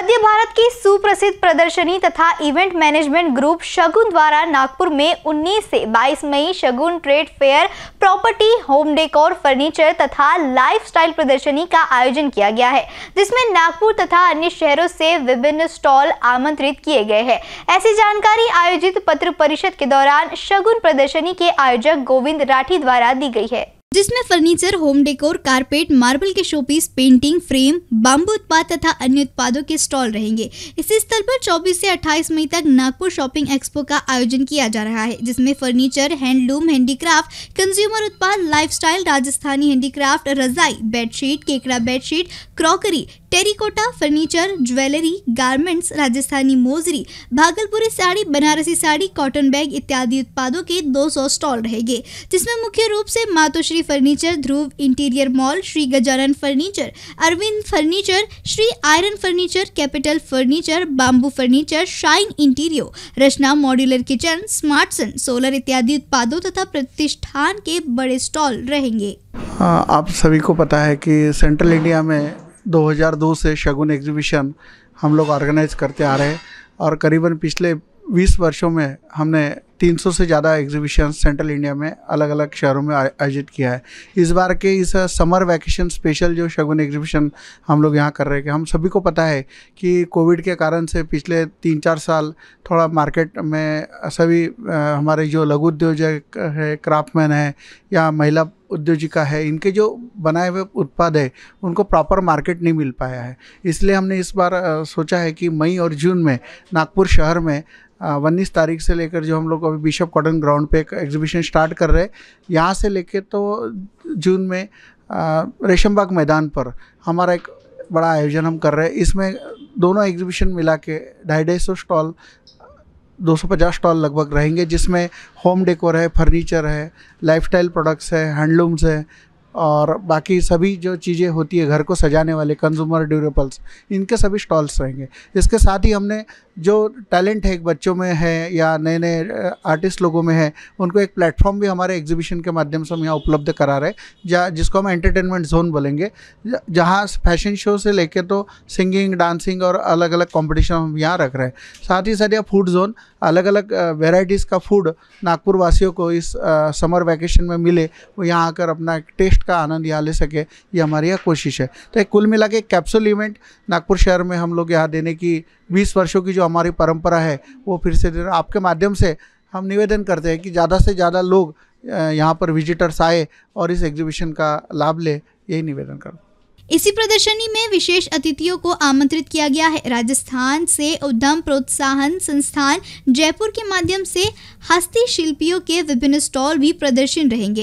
मध्य भारत की सुप्रसिद्ध प्रदर्शनी तथा इवेंट मैनेजमेंट ग्रुप शगुन द्वारा नागपुर में 19 से 22 मई Shagun trade fair property home decor furniture तथा लाइफस्टाइल प्रदर्शनी का आयोजन किया गया है जिसमें नागपुर तथा अन्य शहरों से विभिन्न स्टॉल आमंत्रित किए गए हैं ऐसी जानकारी आयोजित पत्र परिषद के दौरान शगुन प्रदर्शनी के आयोजक गोविंद राठी द्वारा दी गई है जिसमें furniture home decor carpet marble के शोपीस पेंटिंग फ्रेम बांबू उत्पाद तथा अन्य उत्पादों के स्टॉल रहेंगे इसी स्थल पर 24 से 28 मई तक नागपुर शॉपिंग एक्सपो का आयोजन किया जा रहा है जिसमें फर्नीचर हैंडलूम हैंडीक्राफ्ट कंज्यूमर उत्पाद लाइफस्टाइल राजस्थानी हैंडीक्राफ्ट रजाई बेडशीट केकड़ा bedsheet crockery terracotta furniture jewellery garments Rajasthani mojari Bhagalpuri sari Banarasi sari cotton bag इत्यादि उत्पादों के 200 स्टॉल रहेंगे जिसमें मुख्य रूप से Matoshree furniture Dhruv interior mall Shri Gajanan furniture Arvind furniture Shri iron furniture capital furniture bamboo furniture shine interio Rachna modular kitchen smart sun solar इत्यादि उत्पादों तथा प्रतिष्ठान के बड़े स्टॉल रहेंगे हाँ, आप सभी को पता है कि सेंट्रल इंडिया में 2002 से शगुन एग्जीबिशन हम लोग ऑर्गेनाइज करते आ रहे हैं और करीबन पिछले 20 वर्षों में हमने 300 से ज़्यादा एग्जीबिशन सेंट्रल इंडिया में अलग अलग शहरों में आयोजित किया है इस बार के इस समर वैकेशन स्पेशल जो शगुन एग्जीबिशन हम लोग यहाँ कर रहे हैं हम सभी को पता है कि कोविड के कारण से पिछले तीन चार साल थोड़ा मार्केट में सभी हमारे जो लघु उद्योग है क्राफ्टमैन है या महिला उद्योजिका है इनके जो बनाए हुए उत्पाद है उनको प्रॉपर मार्केट नहीं मिल पाया है इसलिए हमने इस बार सोचा है कि मई और जून में नागपुर शहर में उन्नीस तारीख से लेकर जो हम लोग अभी बिशप कॉटन ग्राउंड पे एक एग्जीबिशन स्टार्ट कर रहे हैं यहाँ से लेकर तो जून में रेशमबाग मैदान पर हमारा एक बड़ा आयोजन हम कर रहे हैं इसमें दोनों एग्जीबिशन मिला के ढाई ढाई सौ स्टॉल 250 स्टॉल लगभग रहेंगे जिसमें होम डेकोर है फर्नीचर है लाइफस्टाइल प्रोडक्ट्स है हैंडलूम्स है और बाकी सभी जो चीज़ें होती है घर को सजाने वाले कंज्यूमर ड्यूरेबल्स इनके सभी स्टॉल्स रहेंगे इसके साथ ही हमने जो टैलेंट है बच्चों में है या नए नए आर्टिस्ट लोगों में है उनको एक प्लेटफॉर्म भी हमारे एग्जीबिशन के माध्यम से हम यहाँ उपलब्ध करा रहे जहाँ जिसको हम एंटरटेनमेंट जोन बोलेंगे जहाँ फैशन शो से लेकर तो सिंगिंग डांसिंग और अलग अलग कॉम्पिटिशन हम यहाँ रख रहे हैं साथ ही साथ यह फूड जोन अलग अलग वेराइटीज़ का फूड नागपुर वासियों को इस समर वैकेशन में मिले वो यहाँ आकर अपना एक टेस्ट फेस्ट का आनंद यहाँ ले सके ये हमारी यहाँ कोशिश है तो एक कुल मिला के कैप्सूल इवेंट नागपुर शहर में हम लोग यहाँ देने की बीस वर्षों की जो हमारी परंपरा है वो फिर से आपके माध्यम से हम निवेदन करते हैं कि ज़्यादा से ज़्यादा लोग यहाँ पर विजिटर्स आए और इस एग्जीबिशन का लाभ ले यही निवेदन करूँ इसी प्रदर्शनी में विशेष अतिथियों को आमंत्रित किया गया है राजस्थान से उद्यम प्रोत्साहन संस्थान जयपुर के माध्यम से हस्ती शिल्पियों के विभिन्न स्टॉल भी प्रदर्शन रहेंगे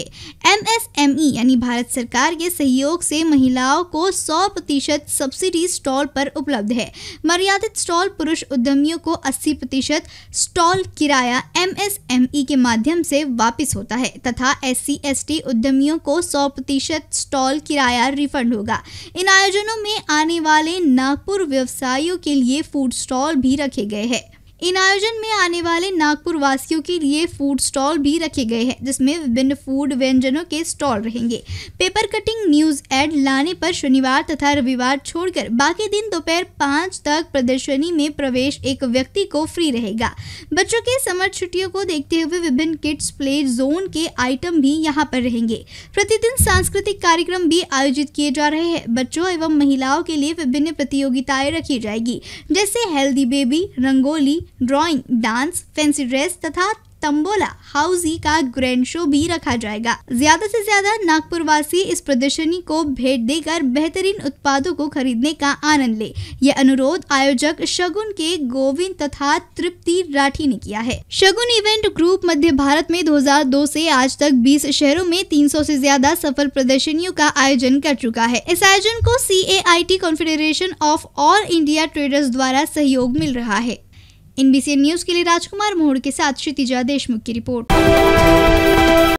एम एम एस ई यानी भारत सरकार के सहयोग से महिलाओं को 100 प्रतिशत सब्सिडी स्टॉल पर उपलब्ध है मर्यादित स्टॉल पुरुष उद्यमियों को 80 प्रतिशत स्टॉल किराया एम एम एस ई के माध्यम से वापस होता है तथा एस सी एस टी उद्यमियों को 100 प्रतिशत स्टॉल किराया रिफंड होगा इन आयोजनों में आने वाले नागपुर व्यवसायियों के लिए फूड स्टॉल भी रखे गए हैं इन आयोजन में आने वाले नागपुर वासियों के लिए फूड स्टॉल भी रखे गए हैं जिसमें विभिन्न फूड व्यंजनों के स्टॉल रहेंगे पेपर कटिंग न्यूज एड लाने पर शनिवार तथा रविवार छोड़कर बाकी दिन दोपहर पाँच तक प्रदर्शनी में प्रवेश एक व्यक्ति को फ्री रहेगा बच्चों के समर छुट्टियों को देखते हुए विभिन्न किड्स प्ले जोन के आइटम भी यहाँ पर रहेंगे प्रतिदिन सांस्कृतिक कार्यक्रम भी आयोजित किए जा रहे हैं बच्चों एवं महिलाओं के लिए विभिन्न प्रतियोगिताएं रखी जाएगी जैसे healthy baby rangoli drawing dance fancy dress तथा तंबोला हाउजी का ग्रैंड शो भी रखा जाएगा ज्यादा से ज्यादा नागपुर वासी इस प्रदर्शनी को भेंट देकर बेहतरीन उत्पादों को खरीदने का आनंद ले यह अनुरोध आयोजक शगुन के गोविंद तथा तृप्ति राठी ने किया है शगुन इवेंट ग्रुप मध्य भारत में 2002 से आज तक 20 शहरों में 300 से ज्यादा सफल प्रदर्शनियों का आयोजन कर चुका है इस आयोजन को C A I T confederation of all India traders द्वारा सहयोग मिल रहा है एनबीसी न्यूज के लिए राजकुमार मोहड़ के साथ क्षितिजा देशमुख की रिपोर्ट